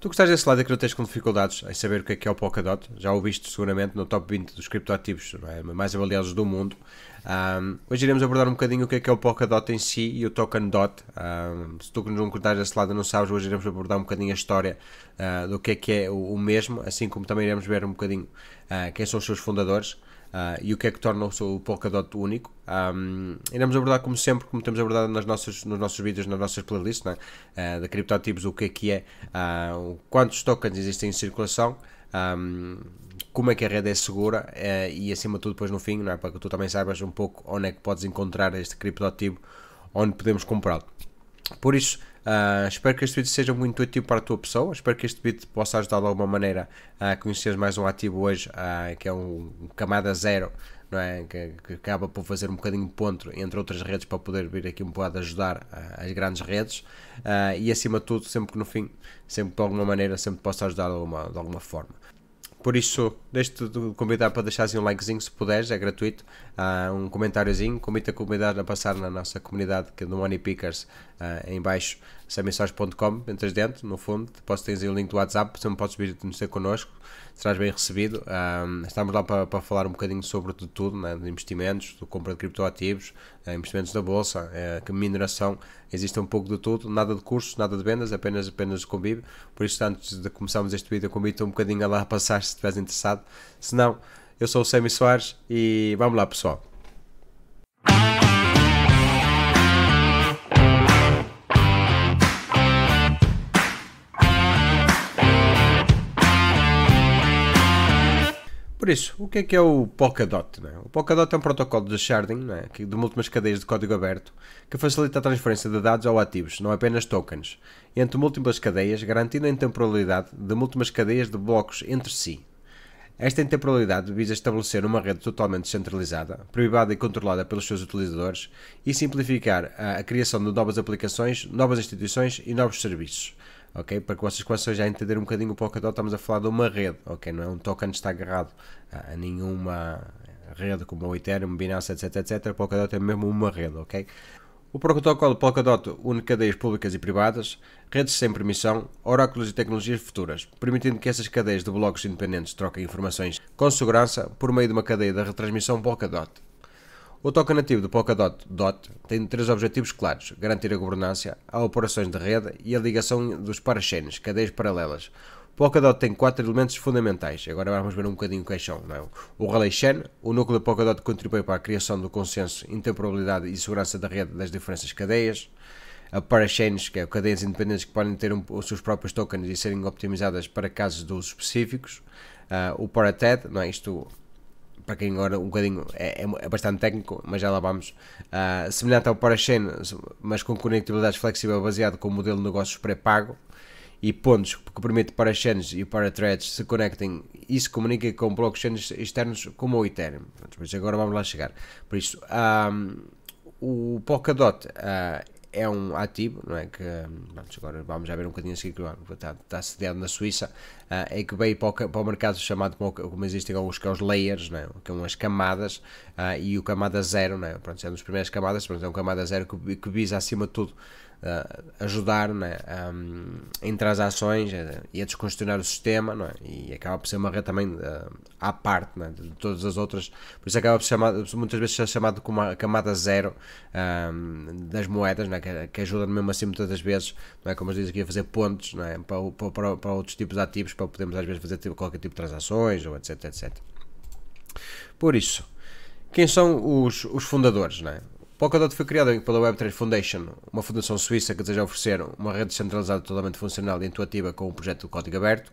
Tu gostas desse lado é que não tens com dificuldades em saber o que é que é o Polkadot? Já o viste seguramente no top 20 dos criptoativos é? mais avaliados do mundo. Um, hoje iremos abordar um bocadinho o que é que é o Polkadot em si e o Token Dot. Um, se tu não cortares desse lado não sabes, hoje iremos abordar um bocadinho a história uh, do que é que é o, o, mesmo, assim como também iremos ver um bocadinho uh, quem são os seus fundadores. Uh, e o que é que torna o seu Polkadot único. Um, iremos abordar, como sempre, como temos abordado nas nossas, nos nossos vídeos, nas nossas playlists é? uh, da Criptotipos, o que é que é, uh, quantos tokens existem em circulação, um, como é que a rede é segura eh, e, acima de tudo, depois no fim, é? para que tu também saibas um pouco onde é que podes encontrar este criptoativo, onde podemos comprá-lo. Por isso, Uh, espero que este vídeo seja muito útil para a tua pessoa, espero que este vídeo possa ajudar de alguma maneira a conhecer mais um ativo hoje, uh, que é um camada zero, não é? Que, que, acaba por fazer um bocadinho de ponto entre outras redes para poder vir aqui um bocado ajudar uh, as grandes redes e acima de tudo, sempre que no fim, sempre de alguma maneira, sempre possa ajudar de alguma, de alguma forma. Por isso, deixo-te de convidar para deixares um likezinho se puderes, é gratuito, uh, um comentáriozinho, convido a comunidade a passar na nossa comunidade que é do Money Pickers uh, em baixo, samissores.com, entras dentro, no fundo, depois tens o link do WhatsApp, se não podes vir conhecer connosco, serás bem recebido. Um, estamos lá para, para falar um bocadinho sobre de tudo, né, de investimentos, de compra de criptoativos, eh, investimentos da bolsa, eh, que mineração, existe um pouco de tudo, nada de cursos, nada de vendas, apenas apenas de convívio. Por isso, antes de começarmos este vídeo, convido-te um bocadinho a lá passar se estiveres interessado. Se não, eu sou o Semi Soares e vamos lá, pessoal. Por isso, o que é que é o Polkadot? É? O Polkadot é um protocolo de sharding né, de múltiplas cadeias de código aberto que facilita a transferência de dados ou ativos, não apenas tokens, entre múltiplas cadeias, garantindo a intemporalidade de múltiplas cadeias de blocos entre si. Esta intemporalidade visa estabelecer uma rede totalmente descentralizada, privada e controlada pelos seus utilizadores e simplificar a criação de novas aplicações, novas instituições e novos serviços ok? Para que vocês possam já entender um bocadinho o Polkadot, estamos a falar de uma rede, ok? Não é um token que está agarrado a, a nenhuma rede como o Ethereum, Binance, etc, etc. Polkadot é mesmo uma rede, ok? O protocolo Polkadot une cadeias públicas e privadas, redes sem permissão, oráculos e tecnologias futuras, permitindo que essas cadeias de blocos independentes troquem informações com segurança por meio de uma cadeia da retransmissão Polkadot. O token nativo do Polkadot DOT tem três objetivos claros: garantir a governança, há operações de rede e a ligação dos parachains, cadeias paralelas. O Polkadot tem quatro elementos fundamentais. Agora vamos ver um bocadinho o são. Não é? O Relay Chain, o núcleo do Polkadot contribui para a criação do consenso, interoperabilidade e segurança da rede das diferentes cadeias. A parachains, que é cadeias independentes que podem ter um, os seus próprios tokens e serem optimizadas para casos de uso específicos. Uh, o Parated, não é? isto para quem agora um bocadinho é, é, é bastante técnico, mas já lá vamos. Uh, semelhante ao Parachain, mas com conectividade flexível baseado com o modelo de negócios pré-pago e pontos que permite Parachains e Parathreads se conectem e se comuniquem com blockchains externos como o Ethereum. Mas agora vamos lá chegar. Por isso, um, ah, o Polkadot uh, é um ativo, não é? Que vamos agora vamos já ver um bocadinho a seguir que está, está sediado na Suíça, uh, é que veio para o, para o mercado chamado como, como existem alguns que é os layers, não é? que são as camadas, uh, e o camada zero, não é? Pronto, é uma das primeiras camadas, pronto, é um camada zero que, que visa acima de tudo eh, ajudar né, em transações eh, e a descongestionar o sistema não é? e acaba por ser uma rede também eh, à parte é? de todas as outras, por isso acaba por ser chamado, muitas vezes é chamado como a camada zero um, das moedas, é? que, que, ajuda mesmo assim muitas das vezes, não é? como disse aqui, a fazer pontos é? para, para, para, outros tipos de ativos, para podermos às vezes fazer tipo, qualquer tipo de transações, ou etc, etc. Por isso, quem são os, os fundadores? Não é? Polkadot foi criado pela Web3 Foundation, uma fundação suíça que deseja oferecer uma rede descentralizada totalmente funcional e intuitiva com um projeto de código aberto.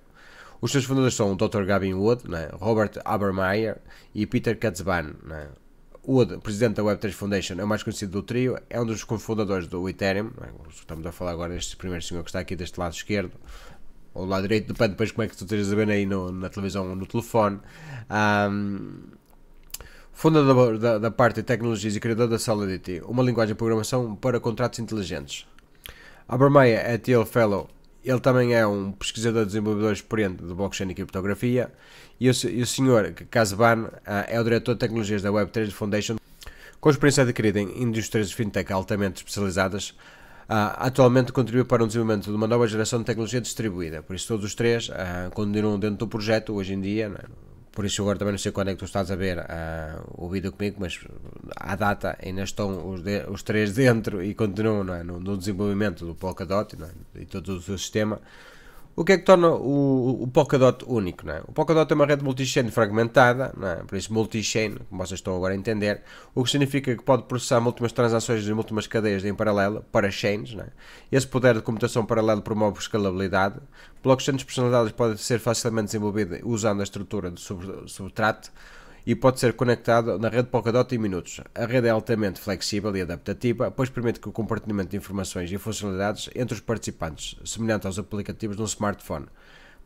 Os seus fundadores são o Dr. Gavin Wood, né, Robert Abermeyer e Peter Katzban. Né. Wood, presidente da Web3 Foundation, é o mais conhecido do trio, é um dos cofundadores do Ethereum. Né, estamos a falar agora deste primeiro senhor que está aqui deste lado esquerdo, ou do lado direito, depende depois como é que tu estejas a ver aí no, na televisão ou no telefone. Um, fundador da, da parte de tecnologias e criador da Solidity, uma linguagem de programação para contratos inteligentes. Abermeyer é TL Fellow. Ele também é um pesquisador e desenvolvedor experiente de blockchain e criptografia. E o, e o senhor Casban ah, é o diretor de tecnologias da Web3 Foundation, com experiência adquirida em indústrias de fintech altamente especializadas, Uh, atualmente contribui para o desenvolvimento de uma nova geração de tecnologia distribuída. Por isso, todos os três uh, continuam dentro do projeto hoje em dia, né? por isso agora também não sei quando é que tu estás a ver uh, o vídeo comigo, mas à data ainda estão os, de, os três dentro e continuam é? no, no, desenvolvimento do Polkadot é? e todo o seu sistema. O que é que torna o, o Polkadot único? É? O Polkadot é uma rede multi-chain fragmentada, é? por isso multi-chain, como vocês estão agora a entender, o que significa que pode processar múltiplas transações e múltiplas cadeias em paralelo, para chains. É? Esse poder de computação paralelo promove escalabilidade. Blockchains personalizadas podem ser facilmente desenvolvidas usando a estrutura de subtrato e pode ser conectado na rede Polkadot em minutos. A rede é altamente flexível e adaptativa, pois permite que o compartilhamento de informações e funcionalidades entre os participantes, semelhante aos aplicativos de um smartphone.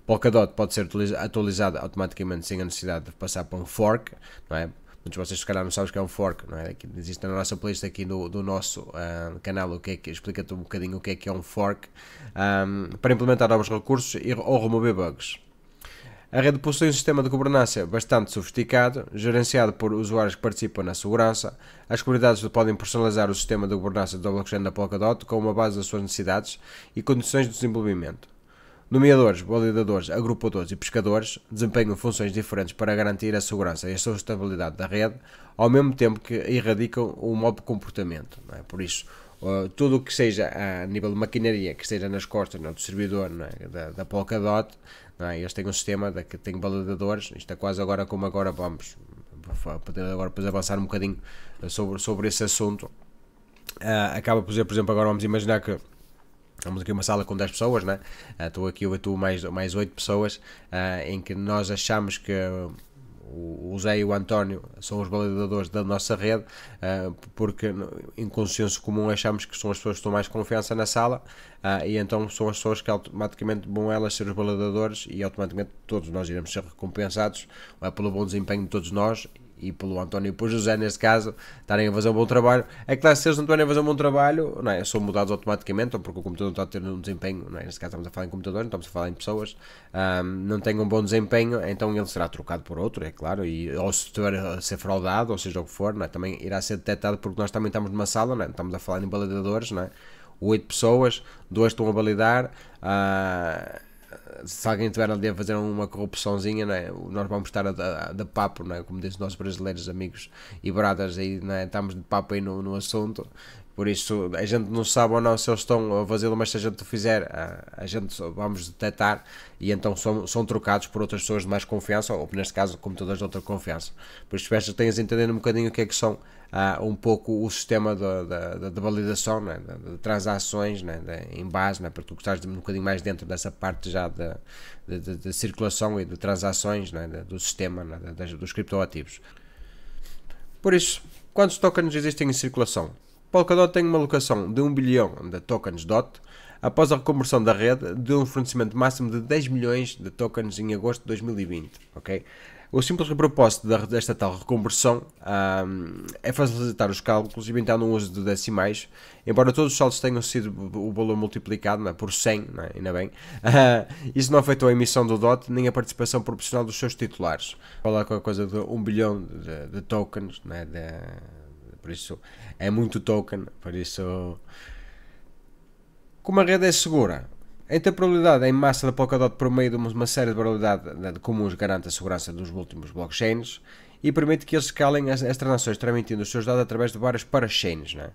Polkadot pode ser atualizado automaticamente sem a necessidade de passar por um fork, não é? Muitos de vocês, se calhar, não sabem o que é um fork, não é? Existe na nossa playlist aqui do, do nosso uh, canal o que é que explica-te um bocadinho o que é que é um fork um, ah, para implementar novos recursos e, ou remover bugs. A rede possui um sistema de governança bastante sofisticado, gerenciado por usuários que participam na segurança. As comunidades podem personalizar o sistema de governança do blockchain da Polkadot com uma base das suas necessidades e condições de desenvolvimento. Nomeadores, validadores, agrupadores e pescadores desempenham funções diferentes para garantir a segurança e a sustentabilidade da rede, ao mesmo tempo que erradicam o um comportamento. É? Por isso, tudo o que seja ah, a nível de maquinaria que esteja nas costas não, do servidor não é? da, da Polkadot, não é? eles têm um sistema de, que tem validadores, isto é quase agora como agora vamos poder agora depois avançar um bocadinho ah, sobre, sobre esse assunto. Uh, acaba por ser, por exemplo, agora vamos imaginar que Estamos aqui uma sala com 10 pessoas, não? É? Estou uh, aqui eu e tu mais, mais 8 pessoas, uh, em que nós achamos que o Zé e o António são os validadores da nossa rede, ah, porque em consenso comum achamos que são as pessoas que estão mais confiança na sala ah, e então são as pessoas que automaticamente vão elas ser os validadores e automaticamente todos nós iremos ser recompensados ah, pelo bom desempenho de todos nós e pelo António e pelo José, neste caso, estarem a fazer um bom trabalho. É claro, se eles não estiverem a fazer um bom trabalho, não é? são mudados automaticamente, ou porque o computador está a ter um desempenho, não é? neste caso estamos a falar em computador, não estamos a falar em pessoas, um, não tem um bom desempenho, então ele será trocado por outro, é claro, e, ou se estiver a ser fraudado, ou seja o que for, não é? também irá ser detectado, porque nós também estamos numa sala, não é? estamos a falar em validadores, não é? pessoas, duas estão a validar. Uh, se alguém tiver ali a fazer uma corrupçãozinha, não é? nós vamos é estar a, a, de papo, não é? como dizem nós brasileiros, amigos e bradas, aí, não é? estamos de papo aí no, no assunto. Por isso, a gente não sabe ou não se eles estão a fazê-lo, mas se a gente o fizer, a, a gente vamos detectar e então são, são trocados por outras pessoas de mais confiança, ou neste caso, computadores de outra confiança. Por isso, que tenhas entendido um bocadinho o que é que são uh, um pouco o sistema da, da, validação né, de, de, transações é? de, em base, né, para tu estás um bocadinho mais dentro dessa parte já de, de, de circulação e de transações é? do sistema é? dos criptoativos. Por isso, quantos tokens existem em circulação? Polkadot tem uma alocação de 1 bilhão de tokens DOT após a reconversão da rede de um fornecimento máximo de 10 milhões de tokens em agosto de 2020. Okay? O simples propósito desta tal reconversão um, é facilitar os cálculos, evitando o uso de decimais, embora todos os saldos tenham sido o valor multiplicado é? por 100, não é? ainda bem, uh, isso não afetou a emissão do DOT nem a participação proporcional dos seus titulares. Falar com a coisa de 1 um bilhão de, de tokens, é? de, por isso é muito token, por isso... Como a rede é segura, a é probabilidade em massa da Polkadot por meio de uma série de probabilidades né, comuns garante a segurança dos últimos blockchains e permite que eles escalem as, as transações transmitindo os seus dados através de várias parachains. Não é?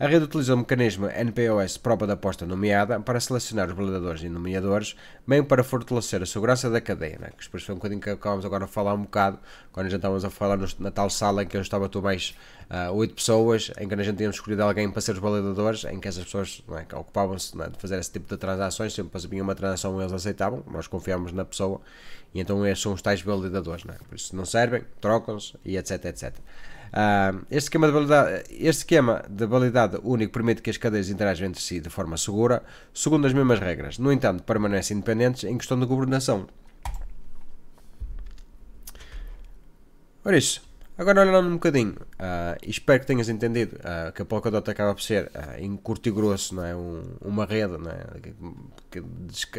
A rede utilizou o mecanismo NPOS prova da aposta nomeada para selecionar os validadores e nomeadores, bem para fortalecer a segurança da cadeia, né? que depois foi um bocadinho que acabámos agora a falar um bocado, quando já estávamos a falar na tal sala em que eu estava tu mais uh, ah, 8 pessoas, em que a gente tínhamos escolhido alguém para ser os validadores, em que essas pessoas é, ocupavam-se né, de fazer esse tipo de transações, sempre vinha uma transação eles aceitavam, nós confiávamos na pessoa, e então esses são os tais validadores, né? por isso não servem, trocam-se e etc, etc. Ah, este, esquema de validade, este esquema de validade único permite que as cadeias interajam entre si de forma segura, segundo as mesmas regras. No entanto, permanecem independentes em questão de governação. Ora isso. Agora olhando um bocadinho, uh, espero que tenhas entendido uh, que a Polkadot acaba por ser, uh, em curto e grosso, não é? Um, uma rede não é?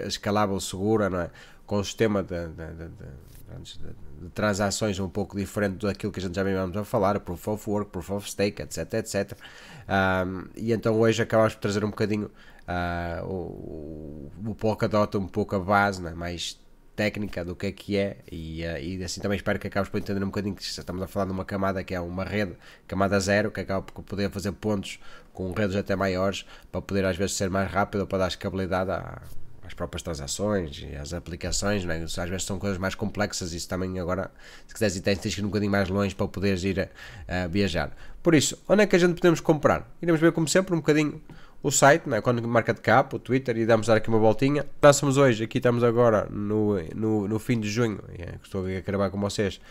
escalável, segura, não é? com o sistema de, de, de de transações um pouco diferente daquilo que a gente já vimos a falar, Proof of Work, Proof of Stake, etc, etc. Um, e então hoje acabamos por trazer um bocadinho uh, o, o Polkadot um pouco a base, né, mais técnica do que é que é e, ah, e assim também espero que acabes por entender um bocadinho que estamos a falar de uma camada que é uma rede, camada zero, que acaba por poder fazer pontos com redes até maiores para poder às vezes ser mais rápido para dar escalabilidade a as próprias transações e as aplicações, não é? às vezes são coisas mais complexas, isso também agora, se quiseres e tens, que ir um bocadinho mais longe para poderes ir a, a viajar. Por isso, onde é que a gente podemos comprar? Iremos ver como sempre um bocadinho o site, né, quando marca de capa, o Twitter, e damos dar aqui uma voltinha. Passamos hoje, aqui estamos agora no, no, no fim de junho, é estou a acabar com vocês,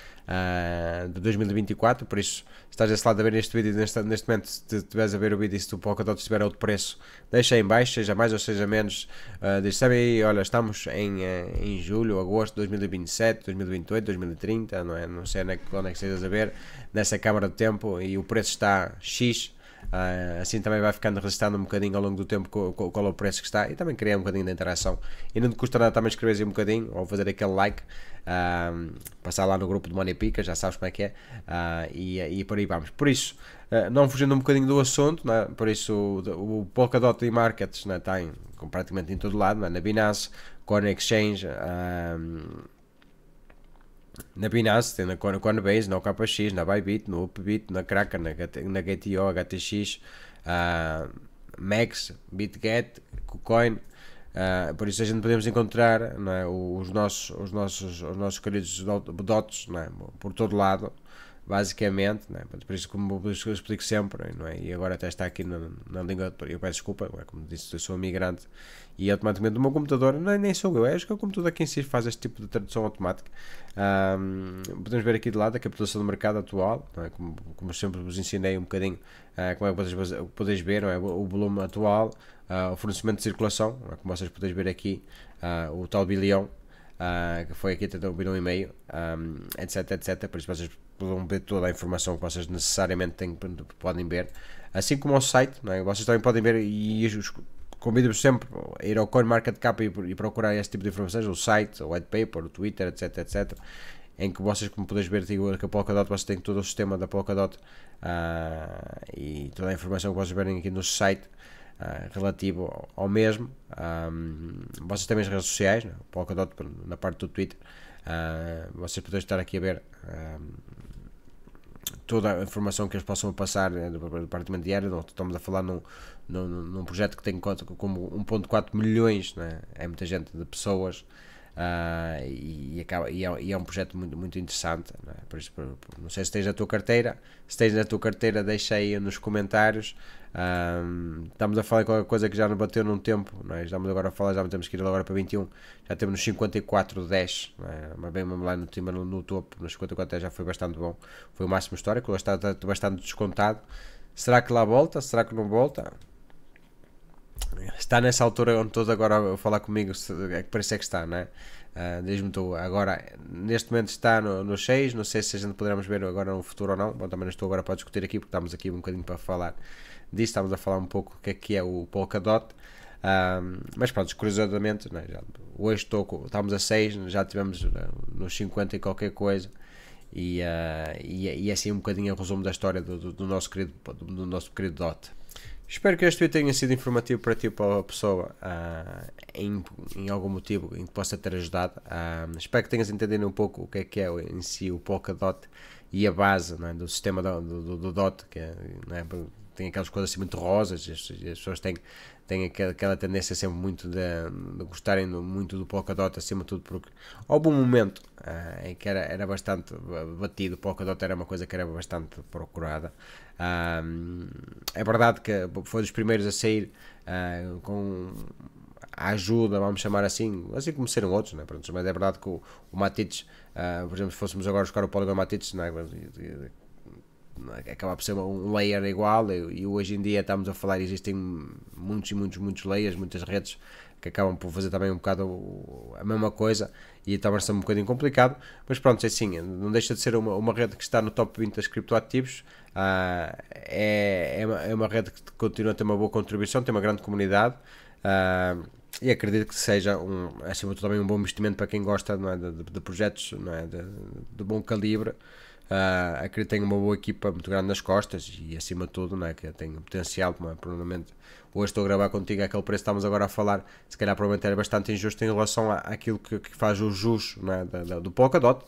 uh, de 2024, por isso, se estás desse lado a ver este vídeo, neste, neste momento, se estiveres a ver o vídeo e se o Polkadot estiver a é outro preço, deixa aí em baixo, seja mais ou seja menos, uh, diz, sabe aí, olha, estamos em, uh, em julho, agosto de 2027, 2028, 2030, não é, não sei onde é, onde é que estejas a ver, nessa câmara de tempo, e o preço está X, Uh, assim também vai ficando resistindo um bocadinho ao longo do tempo qual, qual é o preço que está e também criar um bocadinho de interação. E não te custa nada também escreveres um bocadinho ou fazer aquele like, uh, passar lá no grupo do Money Pica, já sabes como é que é, uh, e, e por aí vamos. Por isso, não fugindo um bocadinho do assunto, né? por isso o, o Polkadot e Markets né? tem praticamente em todo lado, né? na Binance, Coin Exchange na Binance, na, Coinbase, na OKX, na Bybit, no Upbit, na Kraken, na, na GTO, HTX, uh, ah, Max, BitGet, KuCoin. Uh, por isso a gente podemos encontrar é, os, nossos, os, nossos, os nossos queridos dots é, por todo lado basicamente, né? por isso como eu explico sempre, não é? e agora até está aqui na, na língua, eu peço desculpa, é como disse, eu sou um migrante, e automaticamente o meu computador, nem, é, nem sou eu, é acho que é o computador aqui em si faz este tipo de tradução automática. Um, podemos ver aqui de lado a capitalização do mercado atual, é? como, como sempre vos ensinei um bocadinho, uh, como é que vocês podeis ver, é? o volume atual, uh, o fornecimento de circulação, como vocês podeis ver aqui, uh, o tal bilhão, uh, que foi aqui 80 um e mail um, etc, etc. Por isso vocês vão ver toda a informação que vocês necessariamente têm, podem ver. Assim como o site, não é? vocês também podem ver e os, convido-vos sempre a ir ao CoinMarketCap e, e procurar esse tipo de informações, o site, o white paper, o Twitter, etc, etc em que vocês, como podes ver, digo que a Polkadot, vocês têm todo o sistema da Polkadot uh, e toda a informação que vocês verem aqui no site ah, relativo ao mesmo. Um, ah, vocês têm as redes sociais, né? Polkadot na parte do Twitter. Uh, vocês podem estar aqui a ver um, toda a informação que eles possam passar né, do departamento de área. Estamos a falar num, num, num projeto que tem como 1,4 milhões, né? é muita gente, de pessoas. Uh, e, e, acaba, e, é, e, é, um projeto muito, muito interessante. Não, é? por isso, por, por, não sei se tens na tua carteira. Se tens na tua carteira, deixa aí nos comentários. Ah, estamos a falar de qualquer coisa que já não bateu num tempo. Não é? Estamos agora a falar, já temos que ir agora para 21. Já temos nos 54,10. É? Mas bem, vamos lá no, no, no topo. Nos 54,10 já foi bastante bom. Foi o máximo histórico. está bastante descontado. Será que lá volta? Será que não volta? está nessa altura onde estou agora a falar comigo, é que parece é que está, né? Uh, Diz-me tu, agora neste momento está no, no 6, não sei se a gente poderemos ver agora no futuro ou não. Bom, também não estou agora para discutir aqui porque estamos aqui um bocadinho para falar disso, estamos a falar um pouco o que é que é o Polkadot. Uh, mas pronto, curiosamente, né, já, hoje estou, estamos a 6, já tivemos né, nos 50 e qualquer coisa. E, uh, e, é, e é assim um bocadinho o resumo da história do, do, do nosso, querido, do, do nosso querido Dot. Espero que este vídeo tenha sido informativo para ti ou para a pessoa uh, em, em, algum motivo em que possa ter ajudado. Uh, espero que tenhas entendido um pouco o que é que é em si o Polkadot e a base é, do sistema do, do, do DOT, que é, é, tem aquelas coisas assim muito rosas, as, as pessoas têm têm aquela, aquela tendência sempre muito de, de gostarem do, muito do Polkadot, acima de tudo, porque houve um momento uh, em que era, era bastante batido, o Polkadot era uma coisa que era bastante procurada. Uh, é verdade que foi dos primeiros a sair uh, com a ajuda, vamos chamar assim, assim como serão outros, né? Pronto, mas é verdade que o, o por exemplo, se fôssemos agora buscar o Polygon Matites, é, né? É? acaba por ser um layer igual e, e hoje em dia estamos a falar, existem muitos e muitos, muitos layers, muitas redes que acabam por fazer também um bocado a mesma coisa e torna-se então ser um bocadinho complicado, mas pronto, é assim, não deixa de ser uma, uma rede que está no top 20 das criptoativos, uh, é, é uma, é, uma, rede que continua a ter uma boa contribuição, tem uma grande comunidade uh, e acredito que seja, um, acima de tudo, também um bom investimento para quem gosta é, de, de, projetos é, de, de bom calibre. Uh, ah, acredito que tem uma boa equipa muito grande nas costas e acima de tudo, é que tem potencial mas é, provavelmente hoje estou a gravar contigo é aquele preço que estamos agora a falar, se calhar provavelmente era bastante injusto em relação à, àquilo que, que faz o jus né, do Polkadot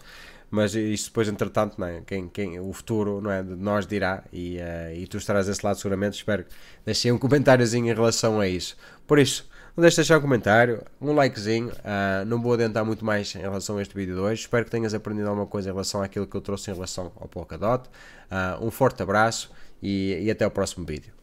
mas isso depois entretanto não é? quem, quem, o futuro não é? de nós dirá e, uh, e tu estarás desse lado seguramente espero que deixem um comentáriozinho em relação a isso por isso não deixe de deixar um comentário, um likezinho. Uh, não vou adiantar muito mais em relação a este vídeo de hoje. Espero que tenhas aprendido alguma coisa em relação àquilo que eu trouxe em relação ao Polkadot. Uh, um forte abraço e, e até o próximo vídeo.